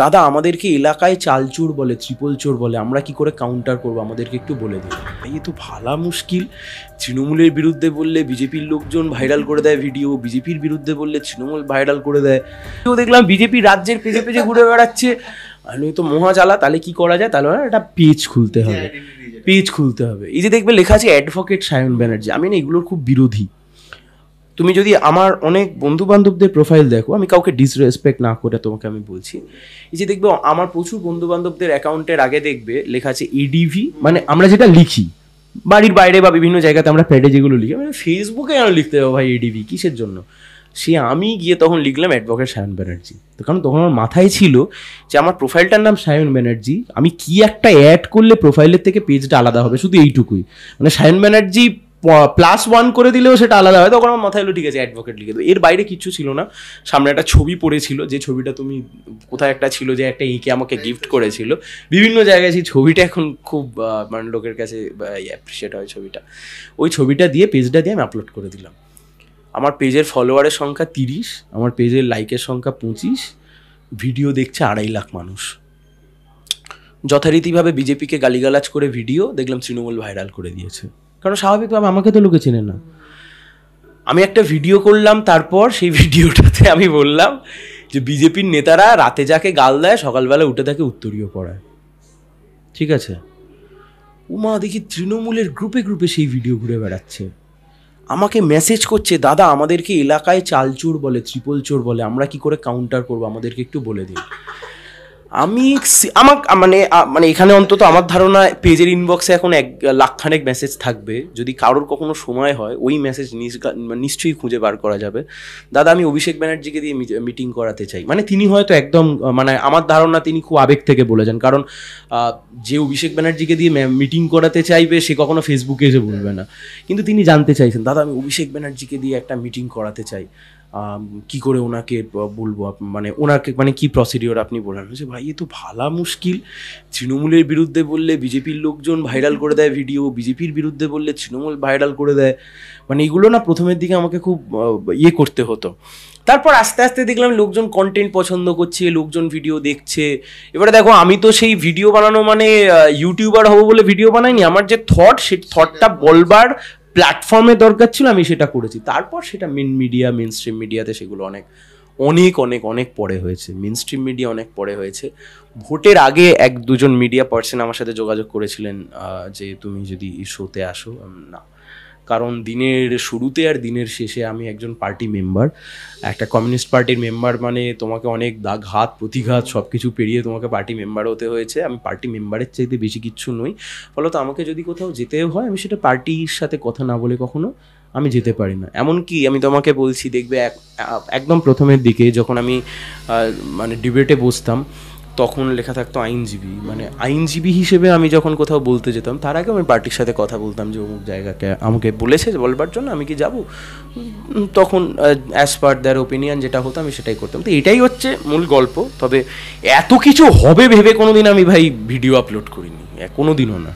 দাদা আমাদেরকে এলাকায় চালচোর বলে ত্রিপল চোর বলে আমরা কি করে কাউন্টার করবো আমাদেরকে একটু বলে দিন এই তো ভালা মুশকিল তৃণমূলের বিরুদ্ধে বললে বিজেপির লোকজন ভাইরাল করে দেয় ভিডিও বিজেপির বিরুদ্ধে বললে তৃণমূল ভাইরাল করে দেয় তো দেখলাম বিজেপি রাজ্যের পেজে পেজে ঘুরে বেড়াচ্ছে আমি তো মহা জ্বালা তাহলে কি করা যায় তাহলে একটা পেজ খুলতে হবে পেজ খুলতে হবে এই যে দেখবে লেখা আছে অ্যাডভোকেট সায়ন ব্যানার্জি আমি না এগুলোর খুব বিরোধী তুমি যদি আমার অনেক বন্ধু বান্ধবদের প্রোফাইল দেখো আমি কাউকে ডিসরেসপেক্ট না করে তোমাকে আমি বলছি এই যে দেখবে আমার প্রচুর বন্ধু বান্ধবদের অ্যাকাউন্টের আগে দেখবে লেখা আছে ইডিভি e মানে আমরা যেটা লিখি বাড়ির বাইরে বা বিভিন্ন জায়গাতে আমরা প্যাডে যেগুলো লিখি মানে ফেসবুকে কেন লিখতে হবে ভাই ইডিভি e কিসের জন্য সে আমি গিয়ে তখন লিখলাম অ্যাডভোকেট সায়ন ব্যানার্জি তো কারণ তখন আমার মাথায় ছিল যে আমার প্রোফাইলটার নাম সায়ন ব্যানার্জি আমি কি একটা অ্যাড করলে প্রোফাইলের থেকে পেজটা আলাদা হবে শুধু এইটুকুই মানে সায়ন ব্যানার্জি প্লাস ওয়ান করে দিলেও সেটা আলাদা হয় তখন আমার মাথায় এলো ঠিক আছে অ্যাডভোকেট লিখে এর বাইরে কিছু ছিল না সামনে একটা ছবি পড়েছিল যে ছবিটা তুমি কোথায় একটা ছিল যে একটা ইঁকে আমাকে গিফট করেছিল বিভিন্ন জায়গায় সেই ছবিটা এখন খুব মানে লোকের কাছে অ্যাপ্রিসিয়েট হয় ছবিটা ওই ছবিটা দিয়ে পেজটা দিয়ে আমি আপলোড করে দিলাম আমার পেজের ফলোয়ারের সংখ্যা তিরিশ আমার পেজের লাইকের সংখ্যা পঁচিশ ভিডিও দেখছে আড়াই লাখ মানুষ যথারীতিভাবে বিজেপিকে গালিগালাজ করে ভিডিও দেখলাম তৃণমূল ভাইরাল করে দিয়েছে কারণ স্বাভাবিকভাবে আমাকে তো লোকে চেনে না আমি একটা ভিডিও করলাম তারপর সেই ভিডিওটাতে আমি বললাম যে বিজেপির নেতারা রাতে যাকে গাল দেয় সকালবেলা উঠে তাকে উত্তরীয় পড়ায় ঠিক আছে উমা দেখি তৃণমূলের গ্রুপে গ্রুপে সেই ভিডিও ঘুরে বেড়াচ্ছে আমাকে মেসেজ করছে দাদা আমাদেরকে এলাকায় চালচোর বলে ত্রিপল চোর বলে আমরা কি করে কাউন্টার করবো আমাদেরকে একটু বলে দিন আমি আমাকে মানে মানে এখানে অন্তত আমার ধারণা পেজের ইনবক্সে এখন এক লাখখানেক মেসেজ থাকবে যদি কারোর কখনো সময় হয় ওই মেসেজ মানে নিশ্চয়ই খুঁজে বার করা যাবে দাদা আমি অভিষেক ব্যানার্জিকে দিয়ে মিটিং করাতে চাই মানে তিনি হয়তো একদম মানে আমার ধারণা তিনি খুব আবেগ থেকে বলেছেন কারণ যে অভিষেক ব্যানার্জিকে দিয়ে মিটিং করাতে চাইবে সে কখনো ফেসবুকে এসে বলবে না কিন্তু তিনি জানতে চাইছেন দাদা আমি অভিষেক ব্যানার্জিকে দিয়ে একটা মিটিং করাতে চাই কি করে ওনাকে বলবো মানে ওনাকে মানে কি প্রসিডিওর আপনি বলেন যে ভাই এ তো ভালা মুশকিল তৃণমূলের বিরুদ্ধে বললে বিজেপির লোকজন ভাইরাল করে দেয় ভিডিও বিজেপির বিরুদ্ধে বললে তৃণমূল ভাইরাল করে দেয় মানে এগুলো না প্রথমের দিকে আমাকে খুব ইয়ে করতে হতো তারপর আস্তে আস্তে দেখলাম লোকজন কন্টেন্ট পছন্দ করছে লোকজন ভিডিও দেখছে এবারে দেখো আমি তো সেই ভিডিও বানানো মানে ইউটিউবার হবো বলে ভিডিও বানাইনি আমার যে থট সে থটটা বলবার প্ল্যাটফর্মের দরকার ছিল আমি সেটা করেছি তারপর সেটা মেন মিডিয়া মেন স্ট্রিম মিডিয়াতে সেগুলো অনেক অনেক অনেক অনেক পরে হয়েছে মেন স্ট্রিম মিডিয়া অনেক পরে হয়েছে ভোটের আগে এক দুজন মিডিয়া পার্সন আমার সাথে যোগাযোগ করেছিলেন যে তুমি যদি শোতে আসো না কারণ দিনের শুরুতে আর দিনের শেষে আমি একজন পার্টি মেম্বার একটা কমিউনিস্ট পার্টির মেম্বার মানে তোমাকে অনেক দাঘাত প্রতিঘাত সব কিছু পেরিয়ে তোমাকে পার্টি মেম্বার হতে হয়েছে আমি পার্টি মেম্বারের চাইতে বেশি কিচ্ছু নই ফলত আমাকে যদি কোথাও যেতেও হয় আমি সেটা পার্টির সাথে কথা না বলে কখনো আমি যেতে পারি না এমনকি আমি তোমাকে বলছি দেখবে একদম প্রথমের দিকে যখন আমি মানে ডিবেটে বসতাম তখন লেখা থাকতো আইনজীবী মানে আইনজীবী হিসেবে আমি যখন কোথাও বলতে যেতাম তার আগে আমি পার্টির সাথে কথা বলতাম যে অমুক জায়গাকে আমাকে বলেছে বলবার জন্য আমি কি যাব তখন অ্যাজ পার দ্যার ওপিনিয়ন যেটা হতো আমি সেটাই করতাম তো এটাই হচ্ছে মূল গল্প তবে এত কিছু হবে ভেবে কোনো দিন আমি ভাই ভিডিও আপলোড করিনি কোনো দিনও না